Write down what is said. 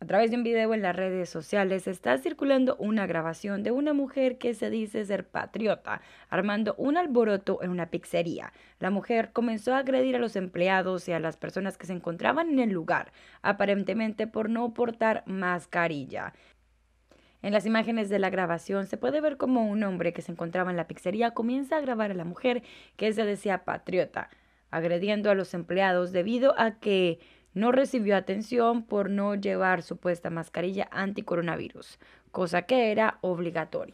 A través de un video en las redes sociales está circulando una grabación de una mujer que se dice ser patriota, armando un alboroto en una pizzería. La mujer comenzó a agredir a los empleados y a las personas que se encontraban en el lugar, aparentemente por no portar mascarilla. En las imágenes de la grabación se puede ver como un hombre que se encontraba en la pizzería comienza a grabar a la mujer que se decía patriota agrediendo a los empleados debido a que no recibió atención por no llevar supuesta mascarilla anticoronavirus, cosa que era obligatoria.